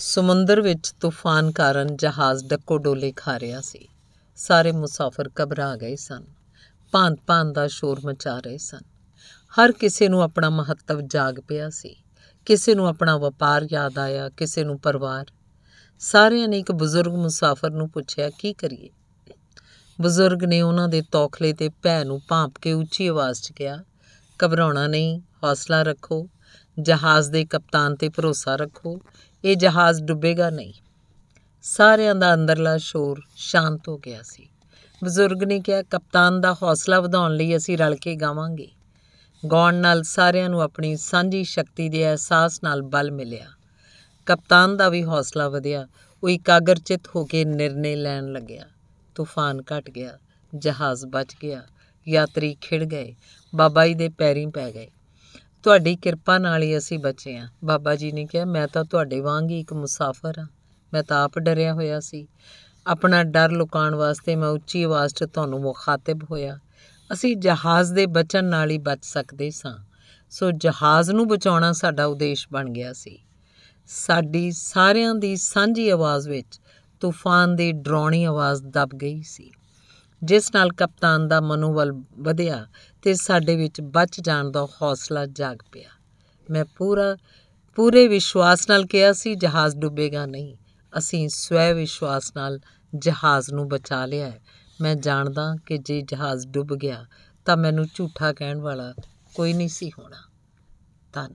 ਸਮੁੰਦਰ ਵਿੱਚ ਤੂਫਾਨ ਕਾਰਨ ਜਹਾਜ਼ ਡੱਕੋ ਡੋਲੇ ਖਾ ਰਿਹਾ ਸੀ ਸਾਰੇ ਮੁਸਾਫਰ ਘਬਰਾ ਗਏ ਸਨ ਭਾਂਤ-ਭਾਂਤ ਦਾ ਸ਼ੋਰ ਮਚਾ ਰਹੇ ਸਨ ਹਰ ਕਿਸੇ ਨੂੰ ਆਪਣਾ ਮਹੱਤਵ ਜਾਗ ਪਿਆ ਸੀ ਕਿਸੇ ਨੂੰ ਆਪਣਾ ਵਪਾਰ ਯਾਦ ਆਇਆ ਕਿਸੇ ਨੂੰ ਪਰਿਵਾਰ ਸਾਰਿਆਂ ਨੇ ਇੱਕ ਬਜ਼ੁਰਗ ਮੁਸਾਫਰ ਨੂੰ ਪੁੱਛਿਆ ਕੀ ਕਰੀਏ ਬਜ਼ੁਰਗ ਨੇ ਉਹਨਾਂ ਦੇ ਤੌਖਲੇ ਤੇ ਭੈ ਨੂੰ ਭਾਂਪ ਕੇ ਉੱਚੀ ਆਵਾਜ਼ 'ਚ ਕਿਹਾ ਘਬਰਾਉਣਾ ਨਹੀਂ ਹੌਸਲਾ ਰੱਖੋ ਜਹਾਜ਼ ਦੇ ਕਪਤਾਨ ਤੇ ਭਰੋਸਾ ਰੱਖੋ ਇਹ ਜਹਾਜ਼ ਡੁੱਬੇਗਾ ਨਹੀਂ ਸਾਰਿਆਂ ਦਾ ਅੰਦਰਲਾ ਸ਼ੋਰ ਸ਼ਾਂਤ ਹੋ ਗਿਆ ਸੀ ਬਜ਼ੁਰਗ ਨੇ ਕਿਹਾ ਕਪਤਾਨ ਦਾ ਹੌਸਲਾ ਵਧਾਉਣ ਲਈ ਅਸੀਂ ਰਲ ਕੇ ਗਾਵਾਂਗੇ ਗਾਉਣ ਨਾਲ ਸਾਰਿਆਂ ਨੂੰ ਆਪਣੀ ਸਾਂਝੀ ਸ਼ਕਤੀ ਦੇ ਅਹਿਸਾਸ ਨਾਲ ਬਲ ਮਿਲਿਆ ਕਪਤਾਨ ਦਾ ਵੀ ਹੌਸਲਾ ਵਧਿਆ ਉਹ ਇਕਾਗਰਚਿਤ ਹੋ ਕੇ ਨਿਰਣੇ ਲੈਣ ਲੱਗਿਆ ਤੂਫਾਨ ਘਟ ਗਿਆ ਜਹਾਜ਼ ਬਚ ਗਿਆ ਯਾਤਰੀ ਖਿੜ ਗਏ ਬਾਬਾਈ ਦੇ ਪੈਰੀਂ ਪੈ ਗਏ ਤੁਹਾਡੀ ਕਿਰਪਾ ਨਾਲ ਹੀ ਅਸੀਂ ਬਚੇ ਹਾਂ ਬਾਬਾ ਜੀ ਨੇ ਕਿਹਾ ਮੈਂ ਤਾਂ ਤੁਹਾਡੇ ਵਾਂਗ ਹੀ ਇੱਕ ਮੁਸਾਫਰ ਹਾਂ ਮੈਂ ਤਾਂ ਆਪ ਡਰਿਆ ਹੋਇਆ ਸੀ ਆਪਣਾ ਡਰ ਲੁਕਾਉਣ ਵਾਸਤੇ ਮੈਂ ਉੱਚੀ ਆਵਾਜ਼ 'ਚ ਤੁਹਾਨੂੰ ਮੁਖਾਤਬ ਹੋਇਆ ਅਸੀਂ ਜਹਾਜ਼ ਦੇ ਬਚਨ ਨਾਲ ਹੀ ਬਚ ਸਕਦੇ ਸਾਂ ਸੋ ਜਹਾਜ਼ ਨੂੰ ਬਚਾਉਣਾ ਸਾਡਾ ਉਦੇਸ਼ ਬਣ ਗਿਆ ਸੀ ਸਾਡੀ ਸਾਰਿਆਂ ਦੀ ਸਾਂਝੀ ਆਵਾਜ਼ ਵਿੱਚ ਤੂਫਾਨ ਦੀ ਡਰਾਉਣੀ ਆਵਾਜ਼ ਦਬ ਗਈ ਸੀ ਜਿਸ ਨਾਲ ਕਪਤਾਨ ਦਾ ਮਨੋਬਲ ਵਧਿਆ ਤੇ ਸਾਡੇ ਵਿੱਚ ਬਚ ਜਾਣ ਦਾ ਹੌਸਲਾ ਜਾਗ ਪਿਆ ਮੈਂ ਪੂਰਾ ਪੂਰੇ ਵਿਸ਼ਵਾਸ ਨਾਲ ਕਿਹਾ ਸੀ ਜਹਾਜ਼ ਡੁੱਬੇਗਾ ਨਹੀਂ ਅਸੀਂ ਸਵੈ ਵਿਸ਼ਵਾਸ ਨਾਲ ਜਹਾਜ਼ ਨੂੰ ਬਚਾ ਲਿਆ ਮੈਂ ਜਾਣਦਾ ਕਿ ਜੇ ਜਹਾਜ਼ ਡੁੱਬ ਗਿਆ ਤਾਂ ਮੈਨੂੰ ਝੂਠਾ ਕਹਿਣ ਵਾਲਾ ਕੋਈ ਨਹੀਂ ਸੀ ਹੋਣਾ